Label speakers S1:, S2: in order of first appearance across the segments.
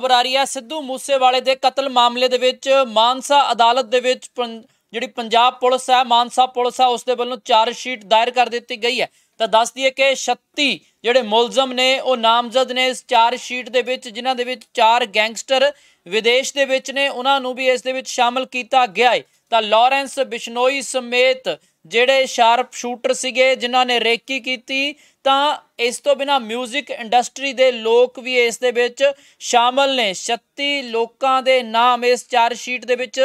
S1: ਖਬਰ ਆ ਰਹੀ ਹੈ ਸਿੱਧੂ ਮੂਸੇਵਾਲੇ ਦੇ ਕਤਲ ਮਾਮਲੇ ਦੇ ਵਿੱਚ ਮਾਨਸਾ ਅਦਾਲਤ ਦੇ ਵਿੱਚ ਜਿਹੜੀ ਪੰਜਾਬ ਪੁਲਿਸ ਹੈ ਮਾਨਸਾ ਪੁਲਿਸ ਹੈ ਉਸ ਦੇ ਵੱਲੋਂ ਚਾਰਜ ਸ਼ੀਟ ਦਾਇਰ ਕਰ ਦਿੱਤੀ ਗਈ ਹੈ ਤਾਂ ਦੱਸ ਦਈਏ ਕਿ 36 ਜਿਹੜੇ ਮੁਲਜ਼ਮ ਨੇ ਉਹ ਨਾਮਜ਼ਦ ਨੇ ਇਸ ਚਾਰਜ ਸ਼ੀਟ ਦੇ ਵਿੱਚ ਜਿਨ੍ਹਾਂ ਦੇ ਵਿੱਚ ਚਾਰ ਗੈਂਗਸਟਰ ਵਿਦੇਸ਼ ਦੇ ਵਿੱਚ ਨੇ ਉਹਨਾਂ ਨੂੰ ਵੀ ਇਸ ਦੇ ਵਿੱਚ ਸ਼ਾਮਲ ਕੀਤਾ ਗਿਆ ਹੈ ਤਾਂ ਲਾਰੈਂਸ ਬਿਸ਼ਨੋਈ ਸਮੇਤ ਜਿਹੜੇ ਸ਼ਾਰਪ ਸ਼ੂਟਰ ਸੀਗੇ ਜਿਨ੍ਹਾਂ ਨੇ ਰੇਕੀ ਕੀਤੀ ਤਾਂ ਇਸ ਤੋਂ ਬਿਨਾ 뮤직 ਇੰਡਸਟਰੀ ਦੇ ਲੋਕ ਵੀ ਇਸ ਦੇ ਵਿੱਚ ਸ਼ਾਮਲ ਨੇ 36 ਲੋਕਾਂ ਦੇ ਨਾਮ ਇਸ ਚਾਰ ਸ਼ੀਟ ਦੇ ਵਿੱਚ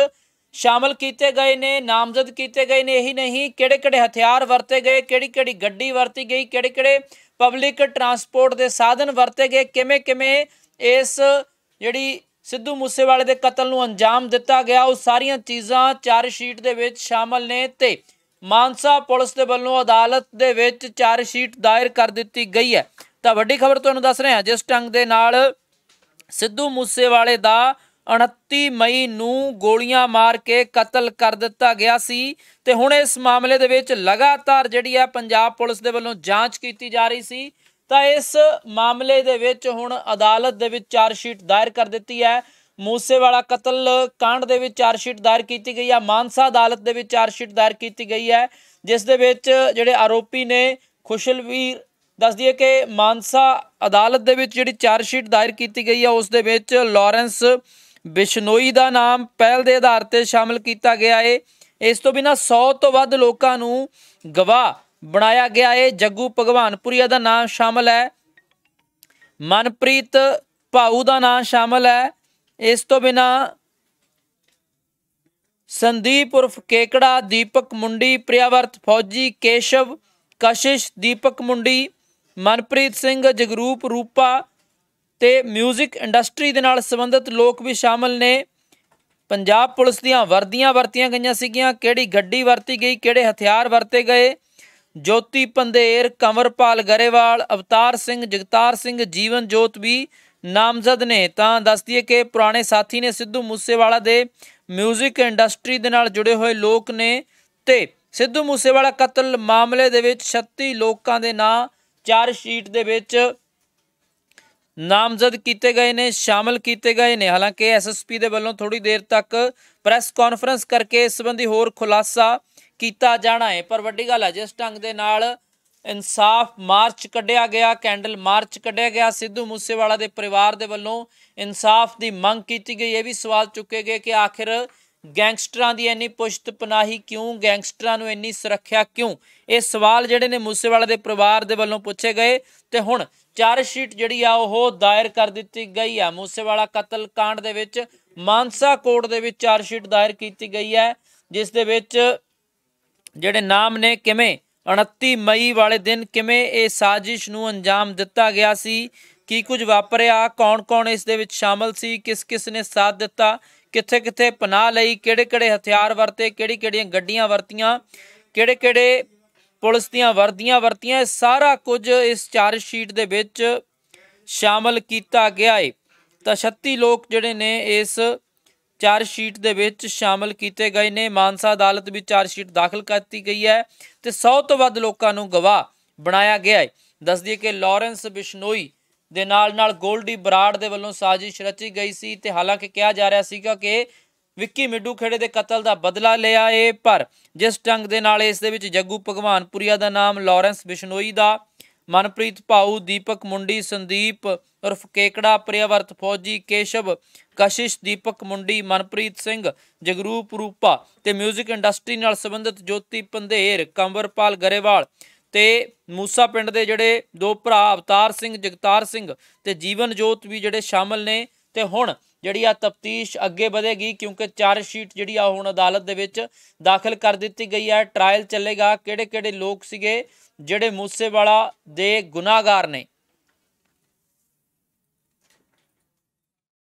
S1: ਸ਼ਾਮਲ ਕੀਤੇ ਗਏ ਨੇ ਨਾਮਜ਼ਦ ਕੀਤੇ ਗਏ ਨੇ ਇਹੀ ਨਹੀਂ ਕਿਹੜੇ ਕਿਹੜੇ ਹਥਿਆਰ ਵਰਤੇ ਗਏ ਕਿਹੜੀ ਕਿਹੜੀ ਗੱਡੀ ਵਰਤੀ ਗਈ ਕਿਹੜੇ ਕਿਹੜੇ ਪਬਲਿਕ ਟਰਾਂਸਪੋਰਟ ਦੇ ਸਾਧਨ ਵਰਤੇ ਗਏ ਕਿਵੇਂ ਕਿਵੇਂ ਇਸ ਜਿਹੜੀ ਸਿੱਧੂ ਮੂਸੇਵਾਲੇ ਦੇ ਕਤਲ ਨੂੰ ਅੰਜਾਮ ਦਿੱਤਾ ਗਿਆ ਉਹ ਸਾਰੀਆਂ ਚੀਜ਼ਾਂ ਚਾਰ ਸ਼ੀਟ ਦੇ ਵਿੱਚ ਸ਼ਾਮਲ ਨੇ ਤੇ ਮਾਨਸਾ ਪੁਲਿਸ ਦੇ ਵੱਲੋਂ ਅਦਾਲਤ ਦੇ ਵਿੱਚ ਚਾਰ ਸ਼ੀਟ ਦਾਇਰ ਕਰ ਦਿੱਤੀ ਗਈ ਹੈ ਤਾਂ ਵੱਡੀ ਖਬਰ ਤੁਹਾਨੂੰ ਦੱਸ ਰਹੇ ਹਾਂ ਜਿਸ ਟੰਗ ਦੇ ਨਾਲ ਸਿੱਧੂ ਮੂਸੇਵਾਲੇ ਦਾ 29 ਮਈ ਨੂੰ ਗੋਲੀਆਂ ਮਾਰ ਕੇ ਕਤਲ ਕਰ ਦਿੱਤਾ ਗਿਆ ਸੀ ਤੇ ਹੁਣ ਇਸ ਮਾਮਲੇ ਦੇ ਵਿੱਚ ਲਗਾਤਾਰ ਜਿਹੜੀ ਹੈ ਪੰਜਾਬ ਪੁਲਿਸ ਦੇ ਵੱਲੋਂ ਜਾਂਚ ਕੀਤੀ ਜਾ ਰਹੀ ਸੀ ਤਾਂ ਇਸ ਮਾਮਲੇ ਦੇ ਵਿੱਚ ਹੁਣ ਅਦਾਲਤ ਦੇ ਵਿੱਚ ਚਾਰ ਸ਼ੀਟ ਦਾਇਰ ਕਰ ਦਿੱਤੀ ਹੈ ਮੂਸੇਵਾਲਾ ਕਤਲ ਕਾਂਡ ਦੇ ਵਿੱਚ ਚਾਰਜਸ਼ੀਟ ਦਾਇਰ ਕੀਤੀ ਗਈ ਹੈ ਮਾਨਸਾ ਅਦਾਲਤ ਦੇ ਵਿੱਚ ਚਾਰਜਸ਼ੀਟ ਦਾਇਰ ਕੀਤੀ ਗਈ ਹੈ ਜਿਸ ਦੇ ਵਿੱਚ ਜਿਹੜੇ ਆਰੋਪੀ ਨੇ ਖੁਸ਼ਲਵੀਰ ਦੱਸ ਦਈਏ ਕਿ ਮਾਨਸਾ ਅਦਾਲਤ ਦੇ ਵਿੱਚ ਜਿਹੜੀ ਚਾਰਜਸ਼ੀਟ ਦਾਇਰ ਕੀਤੀ ਗਈ ਹੈ ਉਸ ਦੇ ਵਿੱਚ ਲਾਰੈਂਸ ਬਿਸ਼ਨੋਈ ਦਾ ਨਾਮ ਪਹਿਲ ਦੇ ਆਧਾਰ ਤੇ ਸ਼ਾਮਲ ਕੀਤਾ ਗਿਆ ਹੈ ਇਸ ਤੋਂ ਬਿਨਾ 100 ਤੋਂ ਵੱਧ ਲੋਕਾਂ ਨੂੰ ਗਵਾਹ ਬਣਾਇਆ ਗਿਆ ਹੈ ਜੱਗੂ ਭਗਵਾਨਪੁਰੀਆ ਦਾ ਨਾਮ ਸ਼ਾਮਲ ਹੈ ਮਨਪ੍ਰੀਤ ਭਾਉ ਦਾ ਨਾਮ ਸ਼ਾਮਲ ਹੈ ਇਸ ਤੋਂ ਬਿਨਾ ਸੰਦੀਪ ਉਰਫ ਕੇਕੜਾ ਦੀਪਕ ਮੁੰਡੀ ਪ੍ਰਿਆਵਰਤ ਫੌਜੀ ਕੇਸ਼ਵ ਕਸ਼ਿਸ਼ ਦੀਪਕ ਮੁੰਡੀ ਮਨਪ੍ਰੀਤ ਸਿੰਘ ਜਗਰੂਪ ਰੂਪਾ ਤੇ 뮤직 ਇੰਡਸਟਰੀ ਦੇ ਨਾਲ ਸੰਬੰਧਿਤ ਲੋਕ ਵੀ ਸ਼ਾਮਲ ਨੇ ਪੰਜਾਬ ਪੁਲਿਸ ਦੀਆਂ ਵਰਦੀਆਂ ਵਰਤੀਆਂ ਗਈਆਂ ਸੀਗੀਆਂ ਕਿਹੜੀ ਗੱਡੀ ਵਰਤੀ ਗਈ ਕਿਹੜੇ ਹਥਿਆਰ ਵਰਤੇ ਗਏ ਜੋਤੀ ਪੰਦੇਰ ਕਮਰਪਾਲ ਗਰੇਵਾਲ ਅਵਤਾਰ ਸਿੰਘ ਜਗਤਾਰ ਸਿੰਘ ਜੀਵਨ ਜੋਤ ਵੀ ਨਾਮਜ਼ਦ ਨੇ ਤਾਂ ਦੱਸਦੀ ਹੈ ਕਿ ਪੁਰਾਣੇ ਸਾਥੀ ਨੇ ਸਿੱਧੂ ਮੂਸੇਵਾਲਾ ਦੇ 뮤직 ਇੰਡਸਟਰੀ ਦੇ ਨਾਲ ਜੁੜੇ ਹੋਏ ਲੋਕ ਨੇ ਤੇ ਸਿੱਧੂ ਮੂਸੇਵਾਲਾ ਕਤਲ ਮਾਮਲੇ ਦੇ ਵਿੱਚ 36 ਲੋਕਾਂ ਦੇ ਨਾਂ ਚਾਰ ਸ਼ੀਟ ਦੇ ਵਿੱਚ ਨਾਮਜ਼ਦ ਕੀਤੇ ਗਏ ਨੇ ਸ਼ਾਮਲ ਕੀਤੇ ਗਏ ਨੇ ਹਾਲਾਂਕਿ ਐਸਐਸਪੀ ਦੇ ਵੱਲੋਂ ਥੋੜੀ ਦੇਰ ਤੱਕ ਪ੍ਰੈਸ ਕਾਨਫਰੰਸ ਕਰਕੇ ਇਸ ਸੰਬੰਧੀ ਹੋਰ ਖੁਲਾਸਾ ਕੀਤਾ ਜਾਣਾ ਹੈ ਪਰ ਵੱਡੀ ਗੱਲ ਹੈ ਜਿਸ ਢੰਗ ਦੇ ਨਾਲ ਇਨਸਾਫ ਮਾਰਚ ਕੱਢਿਆ ਗਿਆ ਕੈਂਡਲ ਮਾਰਚ ਕੱਢਿਆ ਗਿਆ ਸਿੱਧੂ ਮੂਸੇਵਾਲਾ ਦੇ ਪਰਿਵਾਰ ਦੇ ਵੱਲੋਂ ਇਨਸਾਫ ਦੀ ਮੰਗ ਕੀਤੀ ਗਈ ਇਹ ਵੀ ਸਵਾਲ ਚੁੱਕੇ ਗਏ ਕਿ ਆਖਿਰ ਗੈਂਗਸਟਰਾਂ ਦੀ ਇੰਨੀ ਪੁਸ਼ਤ ਪਨਾਹੀ ਕਿਉਂ ਗੈਂਗਸਟਰਾਂ ਨੂੰ ਇੰਨੀ ਸੁਰੱਖਿਆ ਕਿਉਂ ਇਹ ਸਵਾਲ ਜਿਹੜੇ ਨੇ ਮੂਸੇਵਾਲਾ ਦੇ ਪਰਿਵਾਰ ਦੇ ਵੱਲੋਂ ਪੁੱਛੇ ਗਏ ਤੇ ਹੁਣ ਚਾਰ ਸ਼ੀਟ ਜਿਹੜੀ ਆ ਉਹ ਦਾਇਰ ਕਰ ਦਿੱਤੀ ਗਈ ਆ ਮੂਸੇਵਾਲਾ ਕਤਲ ਕਾਂਡ ਦੇ ਵਿੱਚ ਮਾਨਸਾ ਕੋਰਟ ਦੇ ਵਿੱਚ ਚਾਰ ਸ਼ੀਟ ਦਾਇਰ ਕੀਤੀ ਗਈ ਹੈ ਜਿਸ ਦੇ ਵਿੱਚ ਜਿਹੜੇ ਨਾਮ ਨੇ ਕਿਵੇਂ 29 ਮਈ ਵਾਲੇ ਦਿਨ ਕਿਵੇਂ ਇਹ ਸਾਜ਼ਿਸ਼ ਨੂੰ ਅੰਜਾਮ ਦਿੱਤਾ ਗਿਆ ਸੀ ਕੀ ਕੁਝ ਵਾਪਰਿਆ ਕੌਣ-ਕੌਣ ਇਸ ਦੇ ਵਿੱਚ ਸ਼ਾਮਲ ਸੀ ਕਿਸ-ਕਿਸ ਨੇ ਸਾਥ ਦਿੱਤਾ ਕਿੱਥੇ-ਕਿੱਥੇ ਪਨਾਹ ਲਈ ਕਿਹੜੇ-ਕਿਹੜੇ ਹਥਿਆਰ ਵਰਤੇ ਕਿਹੜੀ-ਕਿਹੜੀਆਂ ਗੱਡੀਆਂ ਵਰਤੀਆਂ ਕਿਹੜੇ-ਕਿਹੜੇ ਪੁਲਿਸ ਦੀਆਂ ਵਰਦੀਆਂ ਵਰਤੀਆਂ ਸਾਰਾ ਕੁਝ ਇਸ ਚਾਰਜ ਸ਼ੀਟ ਦੇ ਵਿੱਚ ਸ਼ਾਮਲ ਕੀਤਾ ਗਿਆ ਹੈ ਤਾਂ 36 ਲੋਕ ਜਿਹੜੇ ਨੇ ਇਸ ਚਾਰ ਸ਼ੀਟ ਦੇ ਵਿੱਚ ਸ਼ਾਮਲ ਕੀਤੇ ਗਏ ਨੇ ਮਾਨਸਾ ਅਦਾਲਤ ਵਿੱਚ ਚਾਰ ਸ਼ੀਟ ਦਾਖਲ ਕਰਤੀ ਗਈ ਹੈ ਤੇ 100 ਤੋਂ ਵੱਧ ਲੋਕਾਂ ਨੂੰ ਗਵਾਹ ਬਣਾਇਆ ਗਿਆ ਹੈ ਦੱਸ ਦਈਏ ਕਿ ਲਾਰੈਂਸ ਬਿਸ਼ਨੋਈ ਦੇ ਨਾਲ ਨਾਲ ਗੋਲਡੀ ਬਰਾੜ ਦੇ ਵੱਲੋਂ ਸਾਜ਼ਿਸ਼ ਰਚੀ ਗਈ ਸੀ ਤੇ ਹਾਲਾਂਕਿ ਕਿਹਾ ਜਾ ਰਿਹਾ ਸੀਗਾ ਕਿ ਵਿੱਕੀ ਮਿੱਡੂ ਖੇੜੇ ਦੇ ਕਤਲ ਦਾ ਬਦਲਾ ਲਿਆ ਏ ਪਰ ਜਿਸ ਢੰਗ ਦੇ ਨਾਲ ਇਸ ਦੇ ਵਿੱਚ ਜੱਗੂ ਭਗਵਾਨਪੁਰੀਆ ਦਾ ਨਾਮ ਲਾਰੈਂਸ ਬਿਸ਼ਨੋਈ ਦਾ ਮਨਪ੍ਰੀਤ ਪਾਉ ਦੀਪਕ ਮੁੰਡੀ ਸੰਦੀਪ ਉਰਫ ਕੇਕੜਾ ਪ੍ਰਿਆਵਰਤ ਫੌਜੀ ਕੇਸ਼ਵ ਕਸ਼ਿਸ਼ ਦੀਪਕ ਮੁੰਡੀ ਮਨਪ੍ਰੀਤ ਸਿੰਘ ਜਗਰੂਪ ਰੂਪਾ ਤੇ 뮤직 ਇੰਡਸਟਰੀ ਨਾਲ ਸੰਬੰਧਿਤ ਜੋਤੀ ਪੰਧੇਰ ਕੰਵਰਪਾਲ ਗਰੇਵਾਲ ਤੇ ਮੂਸਾ ਪਿੰਡ ਦੇ ਜਿਹੜੇ ਦੋ ਭਰਾ ਅਵਤਾਰ ਸਿੰਘ ਜਗਤਾਰ ਸਿੰਘ ਤੇ ਜੀਵਨ ਜੋਤ ਵੀ ਜਿਹੜੇ ਸ਼ਾਮਲ ਨੇ ਤੇ ਹੁਣ ਜਿਹੜੀ ਆ ਤਫਤੀਸ਼ ਅੱਗੇ ਵਧੇਗੀ ਕਿਉਂਕਿ ਚਾਰ ਸ਼ੀਟ ਜਿਹੜੀ ਆ ਹੁਣ ਅਦਾਲਤ ਦੇ ਵਿੱਚ ਦਾਖਲ ਕਰ ਦਿੱਤੀ ਗਈ ਹੈ ਟ੍ਰਾਇਲ ਚੱਲੇਗਾ ਕਿਹੜੇ ਕਿਹੜੇ ਲੋਕ ਸੀਗੇ ਜਿਹੜੇ ਮੂਸੇਵਾਲਾ ਦੇ ਗੁਨਾਹਗਾਰ ਨੇ